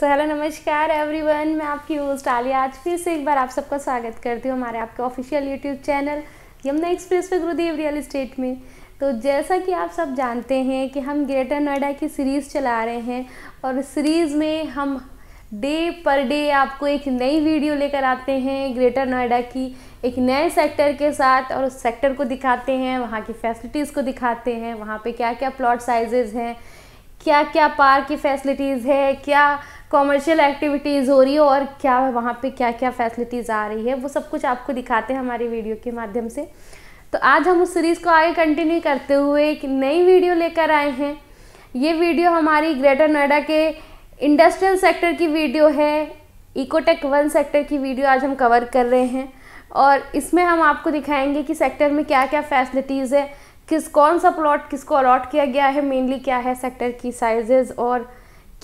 so hello नमस्कार everyone मैं आपकी होस्ट आलिया आज फिर से एक बार आप सबका स्वागत करती हूँ हमारे आपके official YouTube channel Yamuna express पे गुरुदेव रियल इस्टेट में तो जैसा कि आप सब जानते हैं कि हम ग्रेटर नोएडा की सीरीज़ चला रहे हैं और सीरीज़ में हम डे पर डे आपको एक नई वीडियो लेकर आते हैं ग्रेटर नोएडा की एक नए सेक्टर के साथ और उस सेक्टर को दिखाते हैं वहाँ की फैसिलिटीज़ को दिखाते हैं वहाँ पे क्या क्या प्लॉट साइजेज़ हैं क्या क्या पार्क की फैसिलिटीज़ है क्या कॉमर्शियल एक्टिविटीज़ हो रही है और क्या वहाँ पे क्या क्या फैसिलिटीज़ आ रही है वो सब कुछ आपको दिखाते हैं हमारी वीडियो के माध्यम से तो आज हम उस सीरीज़ को आगे कंटिन्यू करते हुए एक नई वीडियो लेकर आए हैं ये वीडियो हमारी ग्रेटर नोएडा के इंडस्ट्रियल सेक्टर की वीडियो है इकोटेक वन सेक्टर की वीडियो आज हम कवर कर रहे हैं और इसमें हम आपको दिखाएंगे कि सेक्टर में क्या क्या फैसिलिटीज़ है किस कौन सा प्लॉट किसको अलॉट किया गया है मेनली क्या है सेक्टर की साइजेज़ और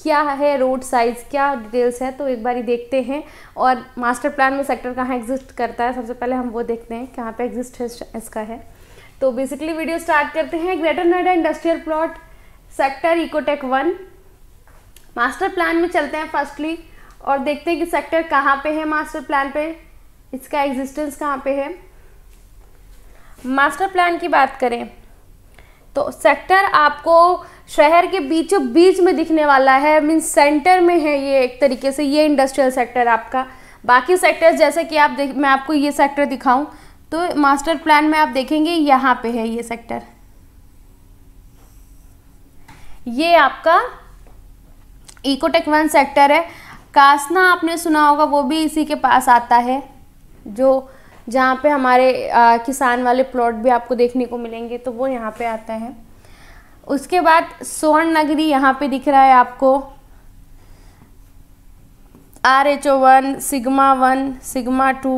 क्या है रोड साइज़ क्या डिटेल्स है तो एक बार ही देखते हैं और मास्टर प्लान में सेक्टर कहाँ एग्जिस्ट करता है सबसे पहले हम वो देखते हैं कहाँ पे एग्जिस्ट इसका है तो बेसिकली वीडियो स्टार्ट करते हैं greater Noida industrial plot sector Ecotech one master plan में चलते हैं फर्स्टली और देखते हैं कि सेक्टर कहाँ पे है मास्टर प्लान पे इसका एग्जिस्टेंस कहाँ पे है मास्टर प्लान की बात करें तो सेक्टर आपको शहर के बीचों बीच में दिखने वाला है मीन सेंटर में है ये एक तरीके से ये इंडस्ट्रियल सेक्टर आपका बाकी सेक्टर्स जैसे कि आप देख मैं आपको ये सेक्टर दिखाऊं तो मास्टर प्लान में आप देखेंगे यहाँ पे है ये सेक्टर ये आपका इकोटेक वन सेक्टर है कासना आपने सुना होगा वो भी इसी के पास आता है जो जहाँ पे हमारे आ, किसान वाले प्लॉट भी आपको देखने को मिलेंगे तो वो यहाँ पे आता है उसके बाद स्वर्ण नगरी यहाँ पे दिख रहा है आपको R H O one sigma one sigma two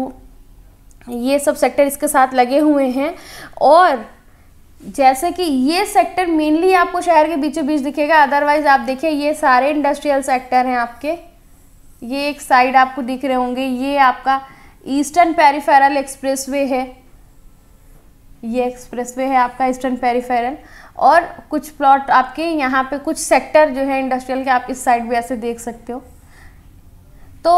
ये सब सेक्टर इसके साथ लगे हुए हैं और जैसे कि ये सेक्टर मेनली आपको शहर के बीचों बीच दिखेगा अदरवाइज आप देखिए ये सारे इंडस्ट्रियल सेक्टर हैं आपके ये एक साइड आपको दिख रहे होंगे ये आपका ईस्टर्न पेरीफेरल एक्सप्रेसवे है ये एक्सप्रेसवे है आपका ईस्टर्न पेरीफेरल और कुछ प्लॉट आपके यहाँ पे कुछ सेक्टर जो है इंडस्ट्रियल के आप इस साइड भी ऐसे देख सकते हो तो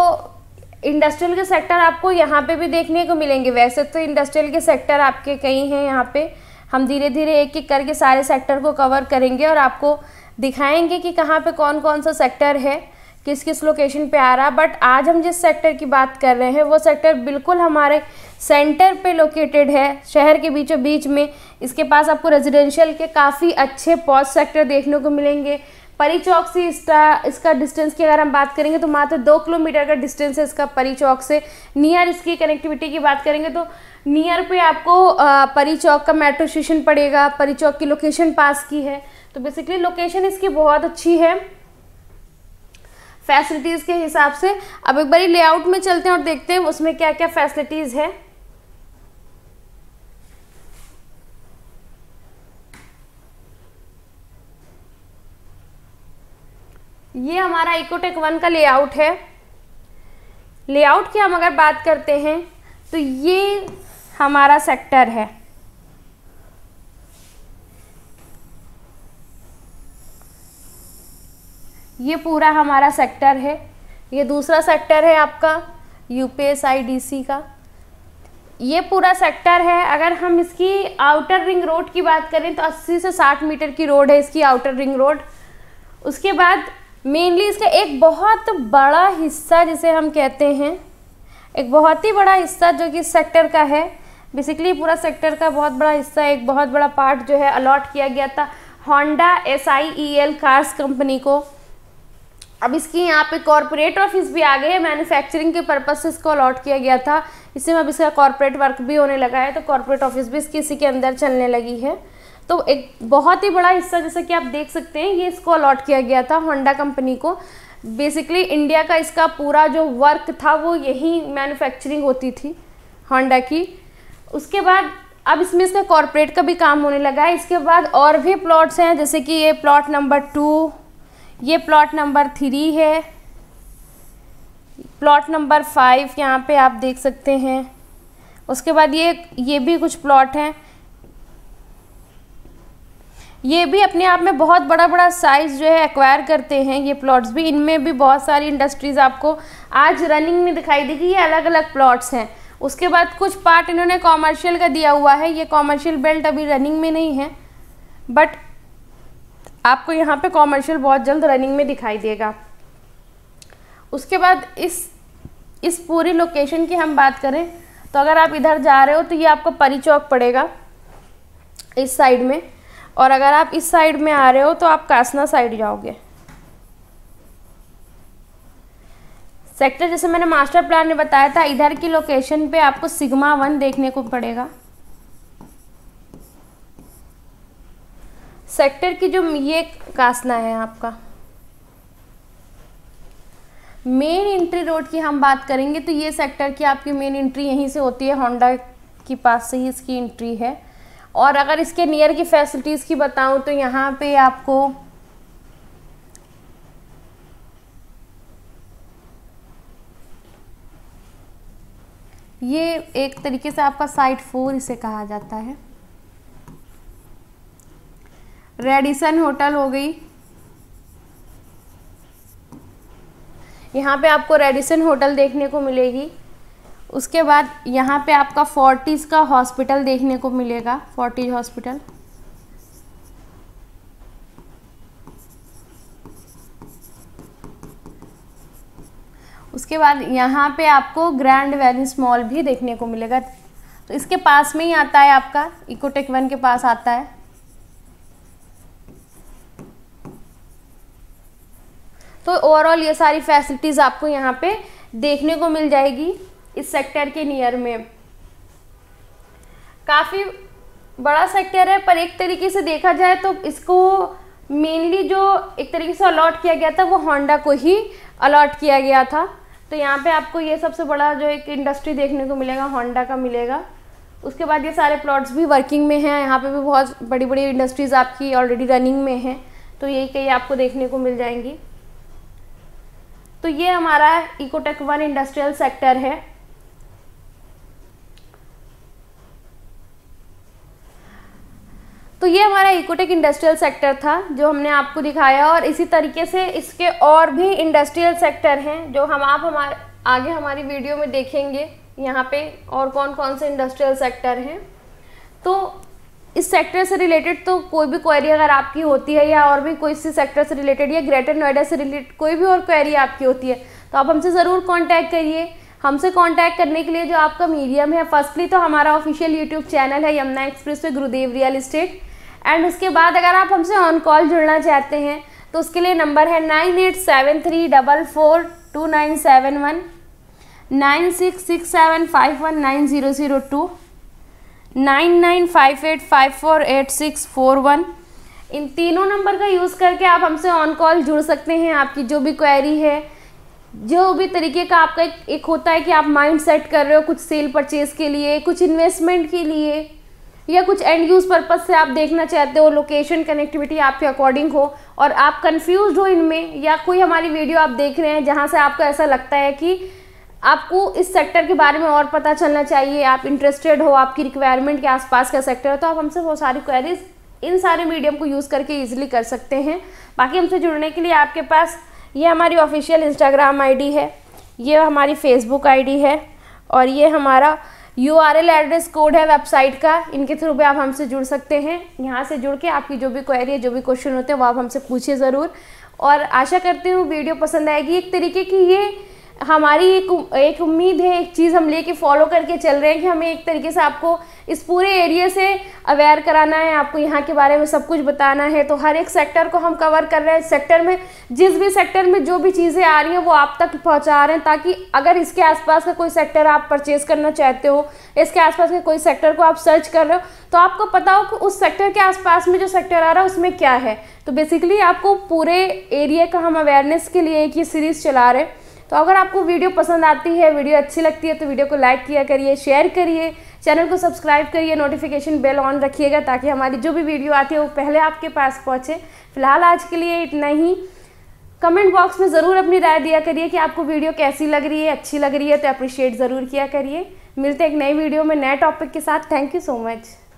इंडस्ट्रियल के सेक्टर आपको यहाँ पे भी देखने को मिलेंगे वैसे तो इंडस्ट्रियल के सेक्टर आपके कई हैं यहाँ पे हम धीरे धीरे एक एक करके सारे सेक्टर को कवर करेंगे और आपको दिखाएंगे कि कहाँ पे कौन कौन सा सेक्टर है किस किस लोकेशन पे आ रहा है बट आज हम जिस सेक्टर की बात कर रहे हैं वो सेक्टर बिल्कुल हमारे सेंटर पे लोकेटेड है शहर के बीचों बीच में इसके पास आपको रेजिडेंशियल के काफ़ी अच्छे पॉज सेक्टर देखने को मिलेंगे परी चौक से इसका इसका डिस्टेंस की अगर हम बात करेंगे तो मात्र दो किलोमीटर का डिस्टेंस है इसका परी चौक से नियर इसकी कनेक्टिविटी की बात करेंगे तो नियर पे आपको परी चौक का मेट्रो स्टेशन पड़ेगा परी चौक की लोकेशन पास की है तो बेसिकली लोकेशन इसकी बहुत अच्छी है फैसिलिटीज़ के हिसाब से अब एक बार लेआउट में चलते हैं और देखते हैं उसमें क्या क्या फैसिलिटीज़ है ये हमारा इकोटेक वन का लेआउट है लेआउट की हम अगर बात करते हैं तो ये हमारा सेक्टर है ये पूरा हमारा सेक्टर है ये दूसरा सेक्टर है आपका यू पी का ये पूरा सेक्टर है अगर हम इसकी आउटर रिंग रोड की बात करें तो 80 से 60 मीटर की रोड है इसकी आउटर रिंग रोड उसके बाद मेनली इसका एक बहुत बड़ा हिस्सा जिसे हम कहते हैं एक बहुत ही बड़ा हिस्सा जो कि सेक्टर का है बेसिकली पूरा सेक्टर का बहुत बड़ा हिस्सा एक बहुत बड़ा पार्ट जो है अलॉट किया गया था Honda S I E L cars company को अब इसकी यहाँ पे कॉरपोरेट ऑफिस भी आ गई है मैन्युफैक्चरिंग के पर्पज से इसको अलॉट किया गया था इससे अब इसका कॉरपोरेट वर्क भी होने लगा है तो कॉरपोरेट ऑफिस भी इसकी इसी के अंदर चलने लगी है तो एक बहुत ही बड़ा हिस्सा जैसा कि आप देख सकते हैं ये इसको अलॉट किया गया था होंडा कंपनी को बेसिकली इंडिया का इसका पूरा जो वर्क था वो यही मैन्युफैक्चरिंग होती थी होंडा की उसके बाद अब इसमें इसका कॉरपोरेट का भी काम होने लगा है इसके बाद और भी प्लॉट्स हैं जैसे कि ये प्लॉट नंबर टू ये प्लॉट नंबर थ्री है प्लॉट नंबर फाइव यहाँ पे आप देख सकते हैं उसके बाद ये ये भी कुछ प्लॉट हैं ये भी अपने आप में बहुत बड़ा बड़ा साइज़ जो है एक्वायर करते हैं ये प्लॉट्स भी इनमें भी बहुत सारी इंडस्ट्रीज़ आपको आज रनिंग में दिखाई देगी ये अलग अलग प्लॉट्स हैं उसके बाद कुछ पार्ट इन्होंने कॉमर्शियल का दिया हुआ है ये कॉमर्शियल बेल्ट अभी रनिंग में नहीं है बट आपको यहाँ पे कॉमर्शियल बहुत जल्द रनिंग में दिखाई देगा उसके बाद इस इस पूरी लोकेशन की हम बात करें तो अगर आप इधर जा रहे हो तो ये आपको परी चौक पड़ेगा इस साइड में और अगर आप इस साइड में आ रहे हो तो आप कासना साइड जाओगे सेक्टर जैसे मैंने मास्टर प्लान में बताया था इधर की लोकेशन पे आपको सिग्मा वन देखने को पड़ेगा सेक्टर की जो ये कासना है आपका मेन एंट्री रोड की हम बात करेंगे तो ये सेक्टर की आपकी मेन एंट्री यहीं से होती है होंडा के पास से ही इसकी एंट्री है और अगर इसके नियर की फैसिलिटीज़ की बताऊं तो यहाँ पे आपको ये एक तरीके से आपका साइट फोर इसे कहा जाता है रेडिसन होटल हो गई यहाँ पे आपको रेडिसन होटल देखने को मिलेगी उसके बाद यहाँ पे आपका फोर्टीज़ का हॉस्पिटल देखने को मिलेगा फोर्टीज हॉस्पिटल उसके बाद यहाँ पे आपको ग्रैंड वेनिस मॉल भी देखने को मिलेगा तो इसके पास में ही आता है आपका इकोटेक वन के पास आता है तो ओवरऑल ये सारी फैसिलिटीज़ आपको यहाँ पे देखने को मिल जाएगी इस सेक्टर के नियर में काफ़ी बड़ा सेक्टर है पर एक तरीके से देखा जाए तो इसको मेनली जो एक तरीके से अलॉट किया गया था वो होंडा को ही अलॉट किया गया था तो यहाँ पे आपको ये सबसे बड़ा जो एक इंडस्ट्री देखने को मिलेगा होंडा का मिलेगा उसके बाद ये सारे प्लॉट्स भी वर्किंग में हैं यहाँ पे भी बहुत बड़ी बड़ी इंडस्ट्रीज़ आपकी ऑलरेडी रनिंग में हैं तो यही कई आपको देखने को मिल जाएंगी तो ये हमारा इकोटेक वन इंडस्ट्रियल सेक्टर है तो ये हमारा इकोटेक इंडस्ट्रियल सेक्टर था जो हमने आपको दिखाया और इसी तरीके से इसके और भी इंडस्ट्रियल सेक्टर हैं जो हम आप हमारे आगे हमारी वीडियो में देखेंगे यहाँ पे और कौन कौन से इंडस्ट्रियल सेक्टर हैं तो इस सेक्टर से रिलेटेड तो कोई भी क्वेरी अगर आपकी होती है या और भी कोई इसी सेक्टर से रिलेटेड या ग्रेटर नोएडा से रिलेटेड कोई भी और क्वेरी आपकी होती है तो आप हमसे ज़रूर कॉन्टैक्ट करिए हमसे कांटेक्ट करने के लिए जो आपका मीडियम है फर्स्टली तो हमारा ऑफिशियल यूट्यूब चैनल है यमुना एक्सप्रेस पे गुरुदेव रियल इस्टेट एंड उसके बाद अगर आप हमसे ऑन कॉल जुड़ना चाहते हैं तो उसके लिए नंबर है nine eight seven three double four two nine seven one nine six six seven five one nine zero zero two nine nine five eight five four eight six four one इन तीनों नंबर का use करके आप हमसे on call जुड़ सकते हैं आपकी जो भी क्वेरी है जो भी तरीके का आपका एक, एक होता है कि आप माइंड सेट कर रहे हो कुछ सेल परचेज के लिए कुछ इन्वेस्टमेंट के लिए या कुछ एंड यूज़ पर्पज़ से आप देखना चाहते हो लोकेशन कनेक्टिविटी आपके अकॉर्डिंग हो और आप कंफ्यूज हो इनमें या कोई हमारी वीडियो आप देख रहे हैं जहाँ से आपको ऐसा लगता है कि आपको इस सेक्टर के बारे में और पता चलना चाहिए आप इंटरेस्टेड हो आपकी रिक्वायरमेंट के आसपास का सेक्टर है तो आप हमसे बहुत सारी क्वेरीज इन सारे मीडियम को यूज़ करके ईजिली कर सकते हैं बाकी हमसे जुड़ने के लिए आपके पास ये हमारी ऑफिशियल इंस्टाग्राम आईडी है ये हमारी फेसबुक आईडी है और ये हमारा U R L address code है वेबसाइट का इनके थ्रू भी आप हमसे जुड़ सकते हैं यहाँ से जुड़ के आपकी जो भी क्वेरी है जो भी क्वेश्चन होते हैं वो आप हमसे पूछिए ज़रूर और आशा करती हूँ वीडियो पसंद आएगी एक तरीके की ये हमारी एक एक उम्मीद है एक चीज़ हम लेके फॉलो करके चल रहे हैं कि हमें एक तरीके से आपको इस पूरे एरिया से अवेयर कराना है आपको यहाँ के बारे में सब कुछ बताना है तो हर एक सेक्टर को हम कवर कर रहे हैं सेक्टर में जिस भी सेक्टर में जो भी चीज़ें आ रही हैं वो आप तक पहुँचा रहे हैं ताकि अगर इसके आसपास का कोई सेक्टर आप परचेज़ करना चाहते हो इसके आसपास के कोई सेक्टर को आप सर्च कर रहे हो तो आपको पता हो कि उस सेक्टर के आसपास में जो सेक्टर आ रहा है उसमें क्या है तो बेसिकली आपको पूरे एरिया का हम अवेयरनेस के लिए एक ये सीरीज़ चला रहे हैं तो अगर आपको वीडियो पसंद आती है वीडियो अच्छी लगती है तो वीडियो को लाइक किया करिए शेयर करिए चैनल को सब्सक्राइब करिए नोटिफिकेशन बेल ऑन रखिएगा ताकि हमारी जो भी वीडियो आती है वो पहले आपके पास पहुँचे फिलहाल आज के लिए इतना ही कमेंट बॉक्स में ज़रूर अपनी राय दिया करिए कि आपको वीडियो कैसी लग रही है अच्छी लग रही है तो अप्रिशिएट ज़रूर किया करिए मिलते एक नई वीडियो में नए टॉपिक के साथ थैंक यू सो मच